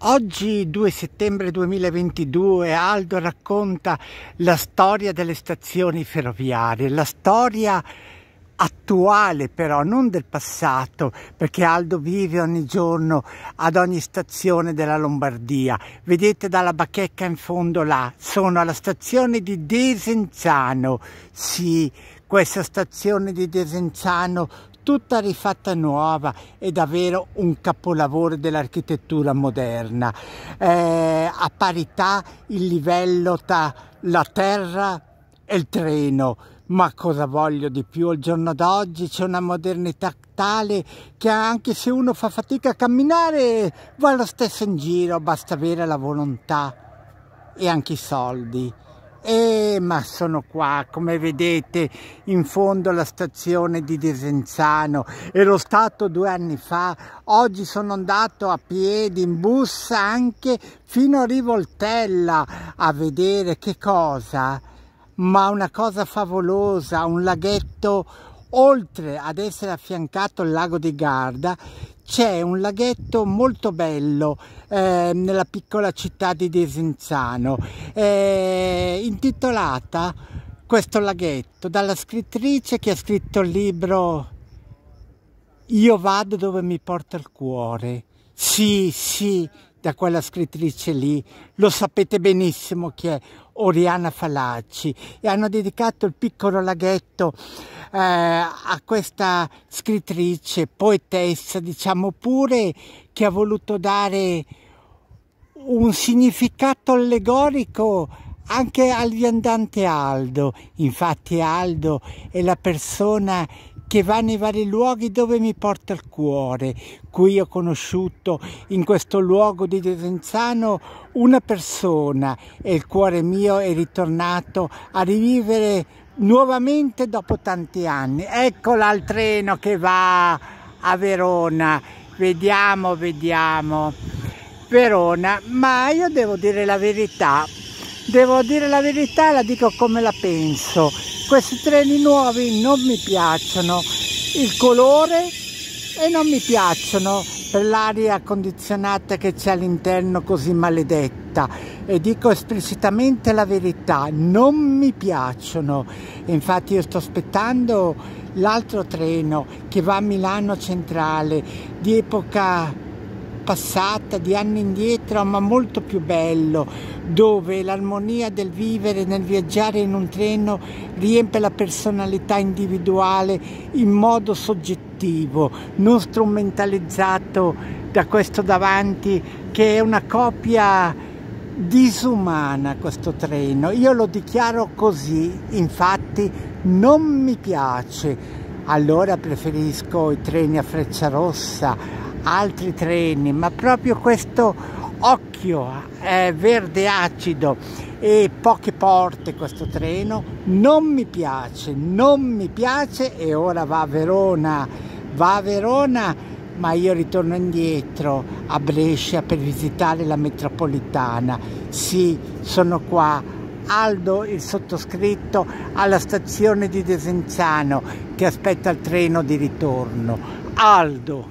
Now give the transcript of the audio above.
Oggi 2 settembre 2022 Aldo racconta la storia delle stazioni ferroviarie, la storia attuale però, non del passato, perché Aldo vive ogni giorno ad ogni stazione della Lombardia. Vedete dalla bacheca in fondo là, sono alla stazione di Desenzano. Sì, questa stazione di Desenzano tutta rifatta nuova, è davvero un capolavoro dell'architettura moderna. Eh, a parità il livello tra la terra e il treno, ma cosa voglio di più? Al giorno d'oggi c'è una modernità tale che anche se uno fa fatica a camminare va lo stesso in giro, basta avere la volontà e anche i soldi. E eh, ma sono qua, come vedete, in fondo alla stazione di Desenzano. Ero stato due anni fa, oggi sono andato a piedi, in bus anche, fino a Rivoltella a vedere che cosa. Ma una cosa favolosa, un laghetto oltre ad essere affiancato al lago di Garda c'è un laghetto molto bello eh, nella piccola città di Desenzano eh, intitolata questo laghetto dalla scrittrice che ha scritto il libro Io vado dove mi porta il cuore sì sì da quella scrittrice lì, lo sapete benissimo chi è, Oriana Falacci, e hanno dedicato il piccolo laghetto eh, a questa scrittrice, poetessa, diciamo pure, che ha voluto dare un significato allegorico anche al viandante Aldo. Infatti Aldo è la persona che va nei vari luoghi dove mi porta il cuore. Qui ho conosciuto in questo luogo di Desenzano una persona e il cuore mio è ritornato a rivivere nuovamente dopo tanti anni. Eccola il treno che va a Verona. Vediamo, vediamo. Verona, ma io devo dire la verità, devo dire la verità, la dico come la penso. Questi treni nuovi non mi piacciono, il colore e non mi piacciono per l'aria condizionata che c'è all'interno così maledetta e dico esplicitamente la verità, non mi piacciono. Infatti io sto aspettando l'altro treno che va a Milano Centrale di epoca passata di anni indietro ma molto più bello dove l'armonia del vivere nel viaggiare in un treno riempie la personalità individuale in modo soggettivo non strumentalizzato da questo davanti che è una copia disumana questo treno io lo dichiaro così infatti non mi piace allora preferisco i treni a freccia rossa altri treni, ma proprio questo occhio eh, verde acido e poche porte questo treno non mi piace, non mi piace e ora va a Verona, va a Verona ma io ritorno indietro a Brescia per visitare la metropolitana. Sì, sono qua, Aldo il sottoscritto alla stazione di Desenzano che aspetta il treno di ritorno. Aldo!